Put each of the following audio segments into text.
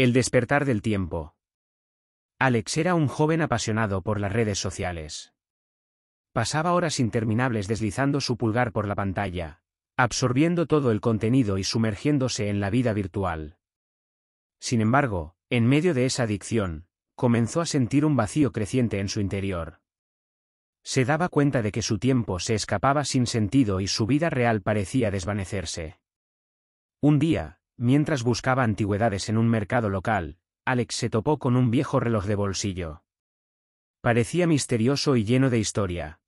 El despertar del tiempo. Alex era un joven apasionado por las redes sociales. Pasaba horas interminables deslizando su pulgar por la pantalla, absorbiendo todo el contenido y sumergiéndose en la vida virtual. Sin embargo, en medio de esa adicción, comenzó a sentir un vacío creciente en su interior. Se daba cuenta de que su tiempo se escapaba sin sentido y su vida real parecía desvanecerse. Un día, Mientras buscaba antigüedades en un mercado local, Alex se topó con un viejo reloj de bolsillo. Parecía misterioso y lleno de historia.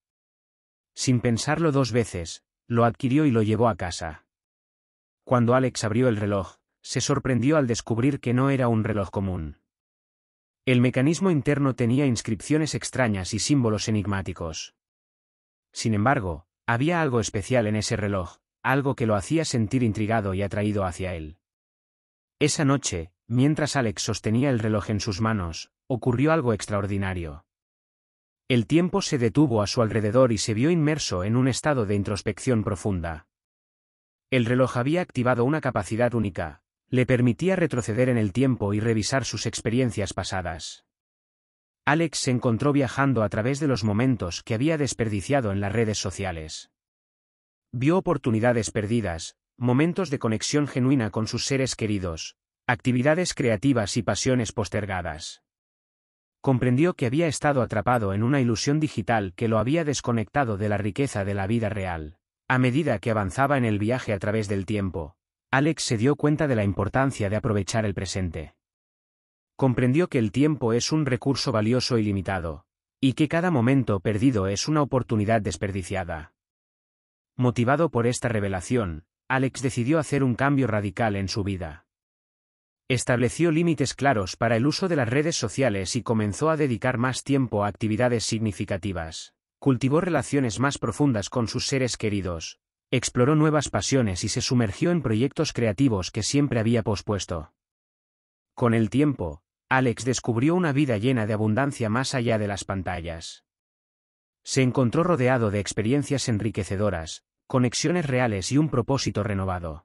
Sin pensarlo dos veces, lo adquirió y lo llevó a casa. Cuando Alex abrió el reloj, se sorprendió al descubrir que no era un reloj común. El mecanismo interno tenía inscripciones extrañas y símbolos enigmáticos. Sin embargo, había algo especial en ese reloj, algo que lo hacía sentir intrigado y atraído hacia él. Esa noche, mientras Alex sostenía el reloj en sus manos, ocurrió algo extraordinario. El tiempo se detuvo a su alrededor y se vio inmerso en un estado de introspección profunda. El reloj había activado una capacidad única, le permitía retroceder en el tiempo y revisar sus experiencias pasadas. Alex se encontró viajando a través de los momentos que había desperdiciado en las redes sociales. Vio oportunidades perdidas, momentos de conexión genuina con sus seres queridos, actividades creativas y pasiones postergadas. Comprendió que había estado atrapado en una ilusión digital que lo había desconectado de la riqueza de la vida real. A medida que avanzaba en el viaje a través del tiempo, Alex se dio cuenta de la importancia de aprovechar el presente. Comprendió que el tiempo es un recurso valioso y limitado, y que cada momento perdido es una oportunidad desperdiciada. Motivado por esta revelación, Alex decidió hacer un cambio radical en su vida. Estableció límites claros para el uso de las redes sociales y comenzó a dedicar más tiempo a actividades significativas. Cultivó relaciones más profundas con sus seres queridos, exploró nuevas pasiones y se sumergió en proyectos creativos que siempre había pospuesto. Con el tiempo, Alex descubrió una vida llena de abundancia más allá de las pantallas. Se encontró rodeado de experiencias enriquecedoras, conexiones reales y un propósito renovado.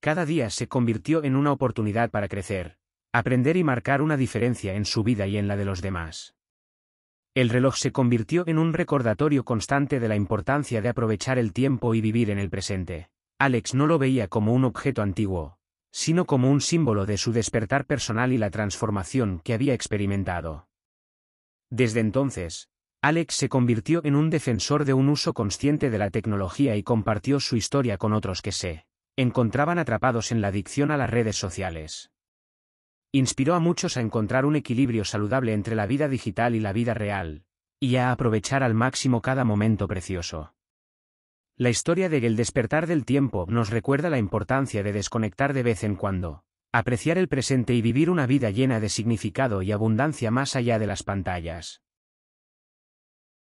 Cada día se convirtió en una oportunidad para crecer, aprender y marcar una diferencia en su vida y en la de los demás. El reloj se convirtió en un recordatorio constante de la importancia de aprovechar el tiempo y vivir en el presente. Alex no lo veía como un objeto antiguo, sino como un símbolo de su despertar personal y la transformación que había experimentado. Desde entonces, Alex se convirtió en un defensor de un uso consciente de la tecnología y compartió su historia con otros que se encontraban atrapados en la adicción a las redes sociales. Inspiró a muchos a encontrar un equilibrio saludable entre la vida digital y la vida real, y a aprovechar al máximo cada momento precioso. La historia de El despertar del tiempo nos recuerda la importancia de desconectar de vez en cuando, apreciar el presente y vivir una vida llena de significado y abundancia más allá de las pantallas.